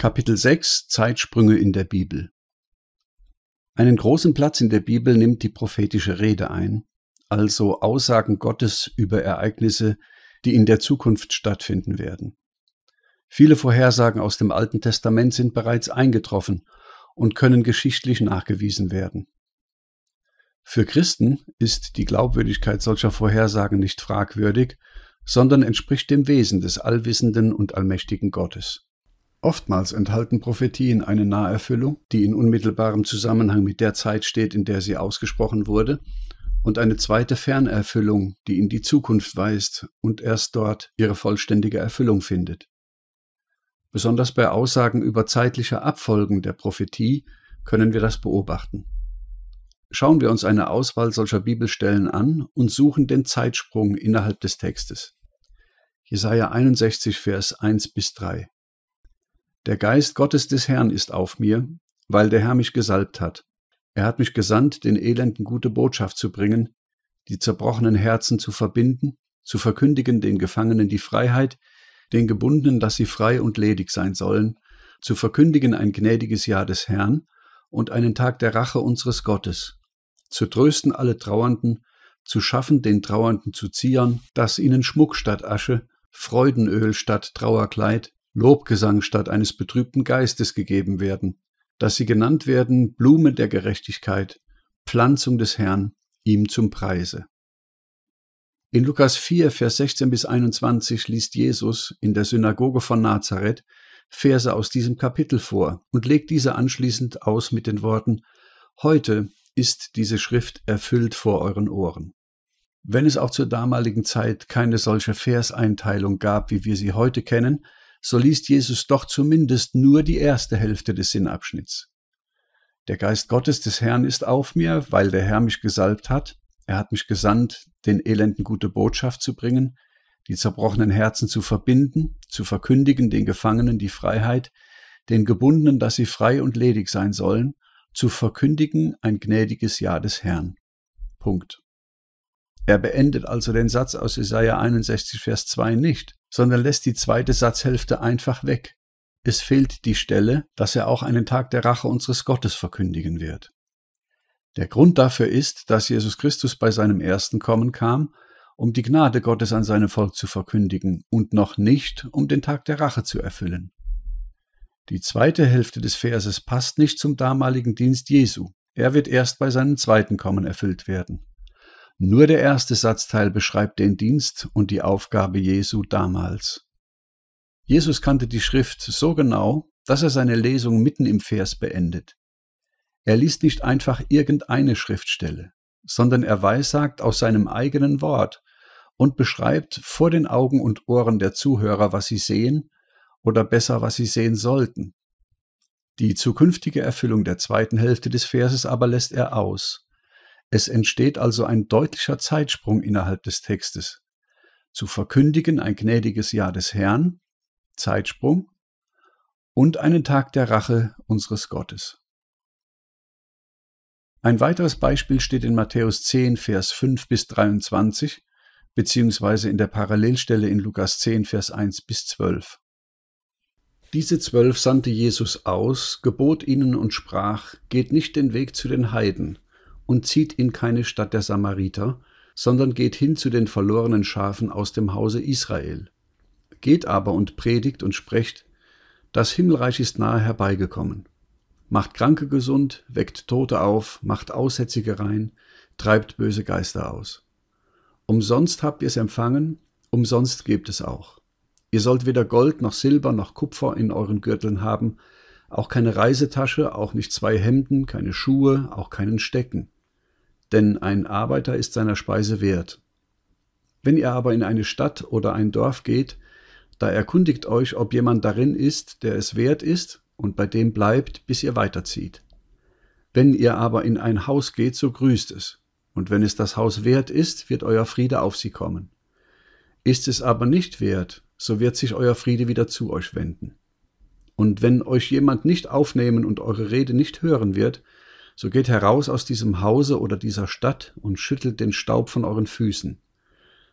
Kapitel 6 Zeitsprünge in der Bibel Einen großen Platz in der Bibel nimmt die prophetische Rede ein, also Aussagen Gottes über Ereignisse, die in der Zukunft stattfinden werden. Viele Vorhersagen aus dem Alten Testament sind bereits eingetroffen und können geschichtlich nachgewiesen werden. Für Christen ist die Glaubwürdigkeit solcher Vorhersagen nicht fragwürdig, sondern entspricht dem Wesen des allwissenden und allmächtigen Gottes. Oftmals enthalten Prophetien eine Naherfüllung, die in unmittelbarem Zusammenhang mit der Zeit steht, in der sie ausgesprochen wurde, und eine zweite Fernerfüllung, die in die Zukunft weist und erst dort ihre vollständige Erfüllung findet. Besonders bei Aussagen über zeitliche Abfolgen der Prophetie können wir das beobachten. Schauen wir uns eine Auswahl solcher Bibelstellen an und suchen den Zeitsprung innerhalb des Textes. Jesaja 61, Vers 1 bis 3. Der Geist Gottes des Herrn ist auf mir, weil der Herr mich gesalbt hat. Er hat mich gesandt, den Elenden gute Botschaft zu bringen, die zerbrochenen Herzen zu verbinden, zu verkündigen den Gefangenen die Freiheit, den Gebundenen, dass sie frei und ledig sein sollen, zu verkündigen ein gnädiges Jahr des Herrn und einen Tag der Rache unseres Gottes, zu trösten alle Trauernden, zu schaffen den Trauernden zu ziehern, dass ihnen Schmuck statt Asche, Freudenöl statt Trauerkleid, Lobgesang statt eines betrübten Geistes gegeben werden, dass sie genannt werden Blume der Gerechtigkeit, Pflanzung des Herrn, ihm zum Preise. In Lukas 4, Vers 16 bis 21 liest Jesus in der Synagoge von Nazareth Verse aus diesem Kapitel vor und legt diese anschließend aus mit den Worten Heute ist diese Schrift erfüllt vor euren Ohren. Wenn es auch zur damaligen Zeit keine solche Verseinteilung gab, wie wir sie heute kennen, so liest Jesus doch zumindest nur die erste Hälfte des Sinnabschnitts. Der Geist Gottes des Herrn ist auf mir, weil der Herr mich gesalbt hat. Er hat mich gesandt, den Elenden gute Botschaft zu bringen, die zerbrochenen Herzen zu verbinden, zu verkündigen den Gefangenen die Freiheit, den Gebundenen, dass sie frei und ledig sein sollen, zu verkündigen ein gnädiges Ja des Herrn. Punkt. Er beendet also den Satz aus Jesaja 61, Vers 2 nicht sondern lässt die zweite Satzhälfte einfach weg. Es fehlt die Stelle, dass er auch einen Tag der Rache unseres Gottes verkündigen wird. Der Grund dafür ist, dass Jesus Christus bei seinem ersten Kommen kam, um die Gnade Gottes an seinem Volk zu verkündigen und noch nicht, um den Tag der Rache zu erfüllen. Die zweite Hälfte des Verses passt nicht zum damaligen Dienst Jesu. Er wird erst bei seinem zweiten Kommen erfüllt werden. Nur der erste Satzteil beschreibt den Dienst und die Aufgabe Jesu damals. Jesus kannte die Schrift so genau, dass er seine Lesung mitten im Vers beendet. Er liest nicht einfach irgendeine Schriftstelle, sondern er weissagt aus seinem eigenen Wort und beschreibt vor den Augen und Ohren der Zuhörer, was sie sehen oder besser, was sie sehen sollten. Die zukünftige Erfüllung der zweiten Hälfte des Verses aber lässt er aus. Es entsteht also ein deutlicher Zeitsprung innerhalb des Textes. Zu verkündigen ein gnädiges Jahr des Herrn, Zeitsprung, und einen Tag der Rache unseres Gottes. Ein weiteres Beispiel steht in Matthäus 10, Vers 5 bis 23, beziehungsweise in der Parallelstelle in Lukas 10, Vers 1 bis 12. Diese zwölf sandte Jesus aus, gebot ihnen und sprach, Geht nicht den Weg zu den Heiden, und zieht in keine Stadt der Samariter, sondern geht hin zu den verlorenen Schafen aus dem Hause Israel. Geht aber und predigt und sprecht, das Himmelreich ist nahe herbeigekommen. Macht Kranke gesund, weckt Tote auf, macht Aussätzige rein, treibt böse Geister aus. Umsonst habt ihr es empfangen, umsonst gebt es auch. Ihr sollt weder Gold noch Silber noch Kupfer in euren Gürteln haben, auch keine Reisetasche, auch nicht zwei Hemden, keine Schuhe, auch keinen Stecken denn ein Arbeiter ist seiner Speise wert. Wenn ihr aber in eine Stadt oder ein Dorf geht, da erkundigt euch, ob jemand darin ist, der es wert ist, und bei dem bleibt, bis ihr weiterzieht. Wenn ihr aber in ein Haus geht, so grüßt es, und wenn es das Haus wert ist, wird euer Friede auf sie kommen. Ist es aber nicht wert, so wird sich euer Friede wieder zu euch wenden. Und wenn euch jemand nicht aufnehmen und eure Rede nicht hören wird, so geht heraus aus diesem Hause oder dieser Stadt und schüttelt den Staub von euren Füßen.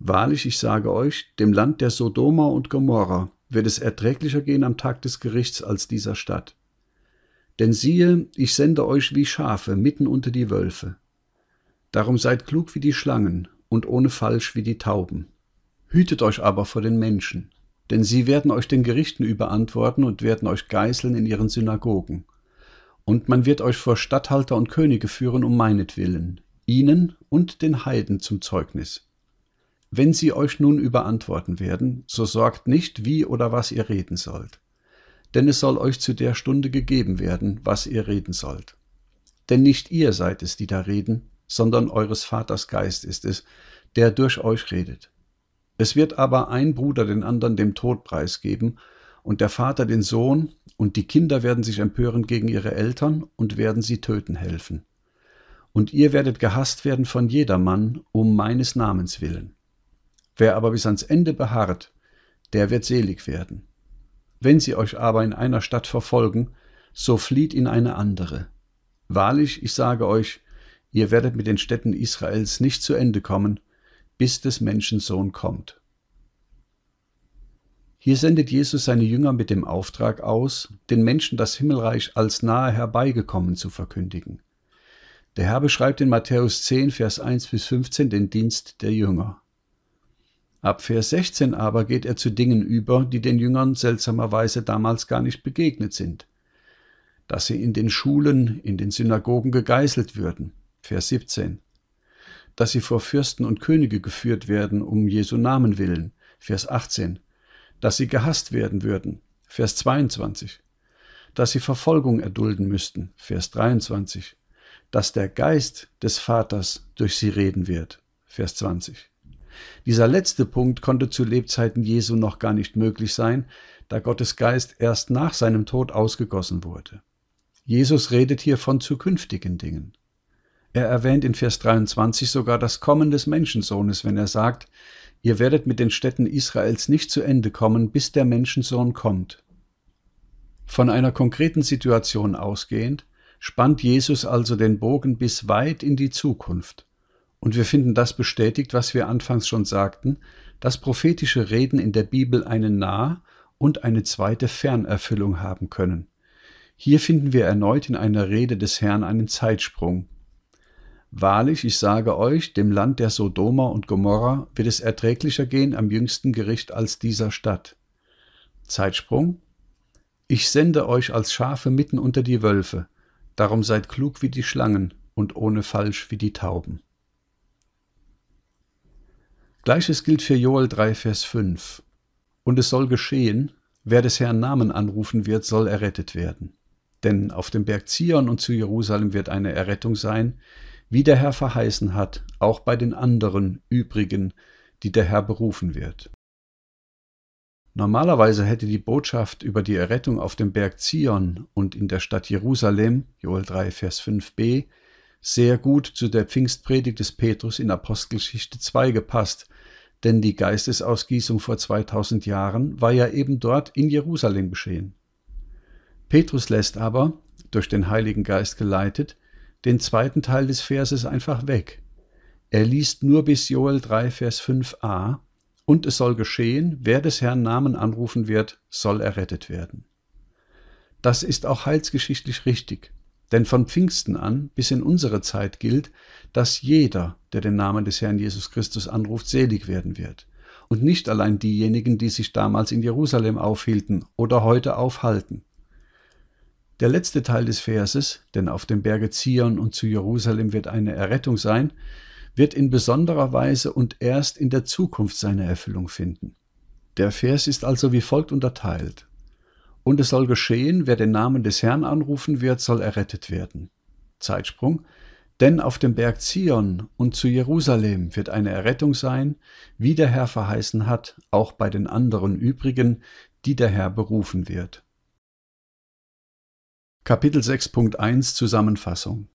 Wahrlich, ich sage euch, dem Land der Sodoma und Gomorra wird es erträglicher gehen am Tag des Gerichts als dieser Stadt. Denn siehe, ich sende euch wie Schafe mitten unter die Wölfe. Darum seid klug wie die Schlangen und ohne Falsch wie die Tauben. Hütet euch aber vor den Menschen, denn sie werden euch den Gerichten überantworten und werden euch geißeln in ihren Synagogen und man wird euch vor Statthalter und Könige führen um meinetwillen, ihnen und den Heiden zum Zeugnis. Wenn sie euch nun überantworten werden, so sorgt nicht, wie oder was ihr reden sollt. Denn es soll euch zu der Stunde gegeben werden, was ihr reden sollt. Denn nicht ihr seid es, die da reden, sondern eures Vaters Geist ist es, der durch euch redet. Es wird aber ein Bruder den anderen dem Tod preisgeben und der Vater den Sohn, und die Kinder werden sich empören gegen ihre Eltern und werden sie töten helfen. Und ihr werdet gehasst werden von jedermann um meines Namens willen. Wer aber bis ans Ende beharrt, der wird selig werden. Wenn sie euch aber in einer Stadt verfolgen, so flieht in eine andere. Wahrlich, ich sage euch, ihr werdet mit den Städten Israels nicht zu Ende kommen, bis des Menschen Sohn kommt. Hier sendet Jesus seine Jünger mit dem Auftrag aus, den Menschen das Himmelreich als nahe herbeigekommen zu verkündigen. Der Herr beschreibt in Matthäus 10, Vers 1 bis 15 den Dienst der Jünger. Ab Vers 16 aber geht er zu Dingen über, die den Jüngern seltsamerweise damals gar nicht begegnet sind. Dass sie in den Schulen, in den Synagogen gegeißelt würden. Vers 17. Dass sie vor Fürsten und Könige geführt werden, um Jesu Namen willen. Vers 18 dass sie gehasst werden würden, Vers 22, dass sie Verfolgung erdulden müssten, Vers 23, dass der Geist des Vaters durch sie reden wird, Vers 20. Dieser letzte Punkt konnte zu Lebzeiten Jesu noch gar nicht möglich sein, da Gottes Geist erst nach seinem Tod ausgegossen wurde. Jesus redet hier von zukünftigen Dingen. Er erwähnt in Vers 23 sogar das Kommen des Menschensohnes, wenn er sagt, ihr werdet mit den Städten Israels nicht zu Ende kommen, bis der Menschensohn kommt. Von einer konkreten Situation ausgehend, spannt Jesus also den Bogen bis weit in die Zukunft. Und wir finden das bestätigt, was wir anfangs schon sagten, dass prophetische Reden in der Bibel eine Nah- und eine zweite Fernerfüllung haben können. Hier finden wir erneut in einer Rede des Herrn einen Zeitsprung. Wahrlich, ich sage euch, dem Land der Sodomer und Gomorra wird es erträglicher gehen am jüngsten Gericht als dieser Stadt. Zeitsprung. Ich sende euch als Schafe mitten unter die Wölfe, darum seid klug wie die Schlangen und ohne falsch wie die Tauben. Gleiches gilt für Joel 3, Vers 5. Und es soll geschehen, wer des Herrn Namen anrufen wird, soll errettet werden. Denn auf dem Berg Zion und zu Jerusalem wird eine Errettung sein, wie der Herr verheißen hat, auch bei den anderen übrigen, die der Herr berufen wird. Normalerweise hätte die Botschaft über die Errettung auf dem Berg Zion und in der Stadt Jerusalem, Joel 3, Vers 5b, sehr gut zu der Pfingstpredigt des Petrus in Apostelgeschichte 2 gepasst, denn die Geistesausgießung vor 2000 Jahren war ja eben dort in Jerusalem geschehen. Petrus lässt aber, durch den Heiligen Geist geleitet, den zweiten Teil des Verses einfach weg. Er liest nur bis Joel 3, Vers 5a, und es soll geschehen, wer des Herrn Namen anrufen wird, soll errettet werden. Das ist auch heilsgeschichtlich richtig, denn von Pfingsten an bis in unsere Zeit gilt, dass jeder, der den Namen des Herrn Jesus Christus anruft, selig werden wird. Und nicht allein diejenigen, die sich damals in Jerusalem aufhielten oder heute aufhalten. Der letzte Teil des Verses, denn auf dem Berge Zion und zu Jerusalem wird eine Errettung sein, wird in besonderer Weise und erst in der Zukunft seine Erfüllung finden. Der Vers ist also wie folgt unterteilt. Und es soll geschehen, wer den Namen des Herrn anrufen wird, soll errettet werden. Zeitsprung. Denn auf dem Berg Zion und zu Jerusalem wird eine Errettung sein, wie der Herr verheißen hat, auch bei den anderen übrigen, die der Herr berufen wird. Kapitel 6.1 Zusammenfassung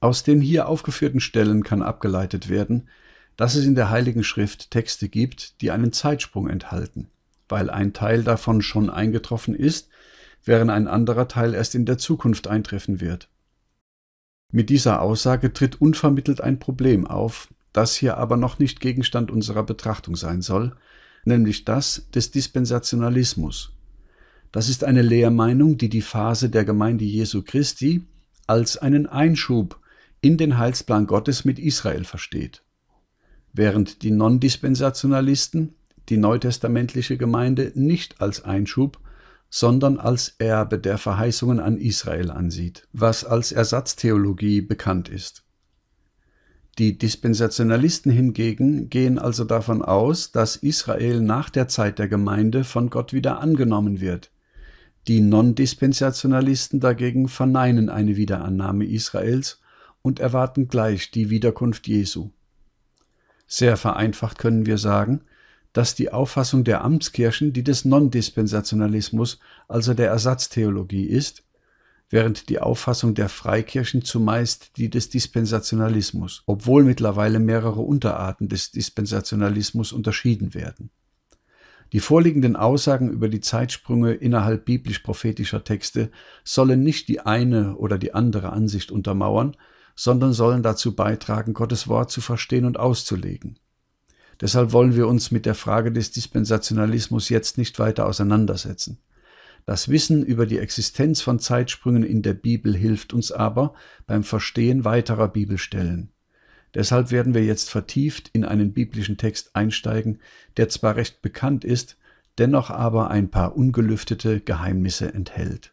Aus den hier aufgeführten Stellen kann abgeleitet werden, dass es in der Heiligen Schrift Texte gibt, die einen Zeitsprung enthalten, weil ein Teil davon schon eingetroffen ist, während ein anderer Teil erst in der Zukunft eintreffen wird. Mit dieser Aussage tritt unvermittelt ein Problem auf, das hier aber noch nicht Gegenstand unserer Betrachtung sein soll, nämlich das des Dispensationalismus, das ist eine Lehrmeinung, die die Phase der Gemeinde Jesu Christi als einen Einschub in den Heilsplan Gottes mit Israel versteht. Während die Non-Dispensationalisten die neutestamentliche Gemeinde nicht als Einschub, sondern als Erbe der Verheißungen an Israel ansieht, was als Ersatztheologie bekannt ist. Die Dispensationalisten hingegen gehen also davon aus, dass Israel nach der Zeit der Gemeinde von Gott wieder angenommen wird die Non-Dispensationalisten dagegen verneinen eine Wiederannahme Israels und erwarten gleich die Wiederkunft Jesu. Sehr vereinfacht können wir sagen, dass die Auffassung der Amtskirchen die des Non-Dispensationalismus, also der Ersatztheologie ist, während die Auffassung der Freikirchen zumeist die des Dispensationalismus, obwohl mittlerweile mehrere Unterarten des Dispensationalismus unterschieden werden die vorliegenden Aussagen über die Zeitsprünge innerhalb biblisch-prophetischer Texte sollen nicht die eine oder die andere Ansicht untermauern, sondern sollen dazu beitragen, Gottes Wort zu verstehen und auszulegen. Deshalb wollen wir uns mit der Frage des Dispensationalismus jetzt nicht weiter auseinandersetzen. Das Wissen über die Existenz von Zeitsprüngen in der Bibel hilft uns aber beim Verstehen weiterer Bibelstellen. Deshalb werden wir jetzt vertieft in einen biblischen Text einsteigen, der zwar recht bekannt ist, dennoch aber ein paar ungelüftete Geheimnisse enthält